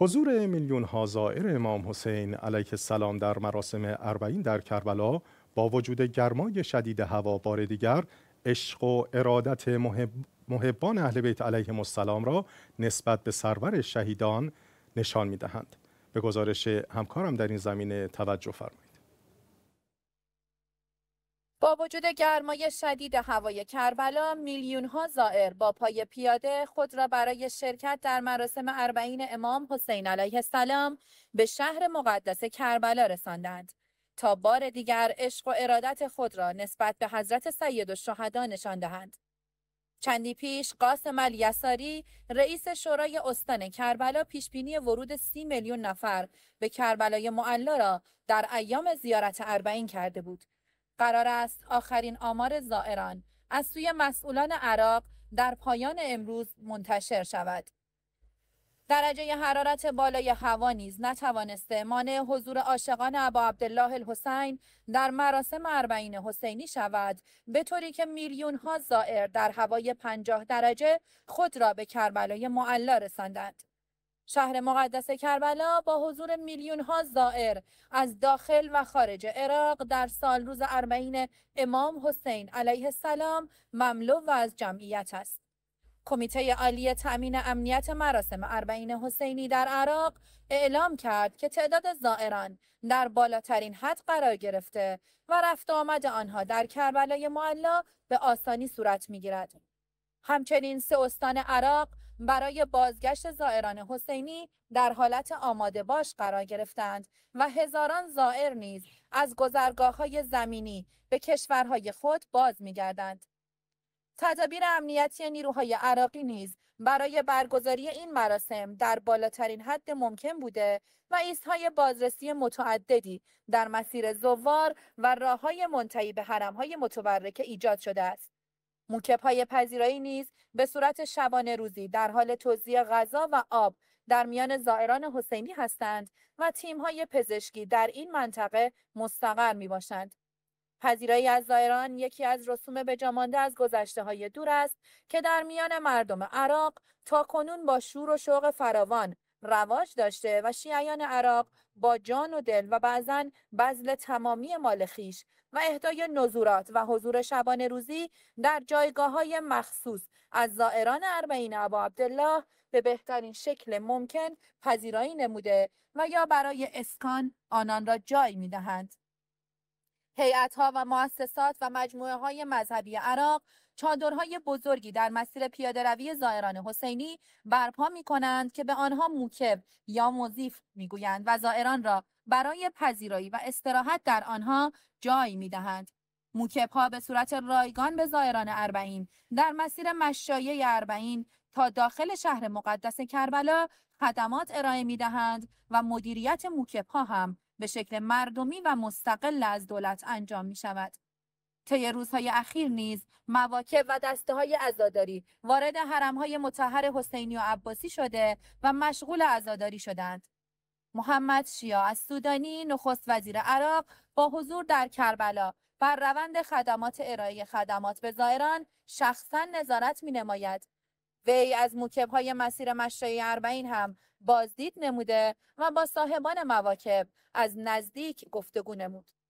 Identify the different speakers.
Speaker 1: حضور میلیون ها زائر امام حسین علیه السلام در مراسم اربعین در کربلا با وجود گرمای شدید هوا بار دیگر عشق و ارادت محب... محبان اهل بیت علیهم السلام را نسبت به سرور شهیدان نشان دهند. به گزارش همکارم در این زمینه توجه فرمایید با وجود گرمای شدید هوای کربلا میلیون ها زائر با پای پیاده خود را برای شرکت در مراسم اربعین امام حسین علیه السلام به شهر مقدس کربلا رساندند تا بار دیگر عشق و ارادت خود را نسبت به حضرت سید الشهدا نشان دهند چندی پیش قاسم الیساری رئیس شورای استان کربلا پیشبینی ورود سی میلیون نفر به کربلای معلا را در ایام زیارت اربعین کرده بود قرار است آخرین آمار زائران از سوی مسئولان عراق در پایان امروز منتشر شود. درجه حرارت بالای هوا نیز نتوانسته مانع حضور عاشقان ابا عبدالله الحسین در مراسم اربعین حسینی شود به طوری که میلیون ها زائر در هوای پنجاه درجه خود را به کربلای معلا رساندند شهر مقدس کربلا با حضور میلیون ها زائر از داخل و خارج عراق در سال روز اربعین امام حسین علیه السلام مملو و از جمعیت است. کمیته عالی تأمین امنیت مراسم اربعین حسینی در عراق اعلام کرد که تعداد زائران در بالاترین حد قرار گرفته و رفت آمد آنها در کربلای معلا به آسانی صورت میگیرد. همچنین سه استان عراق برای بازگشت زائران حسینی در حالت آماده باش قرار گرفتند و هزاران زائر نیز از گذرگاه های زمینی به کشورهای خود باز می گردند. تدابیر امنیتی نیروهای عراقی نیز برای برگزاری این مراسم در بالاترین حد ممکن بوده و ایستهای بازرسی متعددی در مسیر زوار و راههای منتهی به حرمهای متبرکه ایجاد شده است. موکپ های پذیرایی نیز به صورت شبانه روزی در حال توزیع غذا و آب در میان زائران حسینی هستند و تیم های پزشکی در این منطقه مستقر می باشند. پذیرایی از زائران یکی از رسوم جامانده از گذشته های دور است که در میان مردم عراق تا کنون با شور و شوق فراوان رواج داشته و شیعیان عراق با جان و دل و بعضا بذل تمامی مال خیش و اهدای نزورات و حضور شبان روزی در جایگاه های مخصوص از زائران اربعین ابا عبدالله به بهترین شکل ممکن پذیرایی نموده و یا برای اسکان آنان را جای می دهند. ها و مؤسسات و مجموعه های مذهبی عراق چادرهای بزرگی در مسیر پیاده روی زائران حسینی برپا می کنند که به آنها موکب یا می گویند و زائران را برای پذیرایی و استراحت در آنها جای می دهند. موکب ها به صورت رایگان به زائران اربعین در مسیر مشایه اربعین تا داخل شهر مقدس کربلا خدمات ارائه می دهند و مدیریت موکب ها هم به شکل مردمی و مستقل از دولت انجام می شود. طی روزهای اخیر نیز مواکب و دسته های عزاداری وارد حرم های متحر حسینی و عباسی شده و مشغول عزاداری شدند. محمد شیا از سودانی نخست وزیر عراق با حضور در کربلا بر روند خدمات ارائه خدمات به زائران شخصا نظارت می نماید. وی از موکب های مسیر مشرعی اربعین هم بازدید نموده و با صاحبان مواکب از نزدیک گفتگو نمود.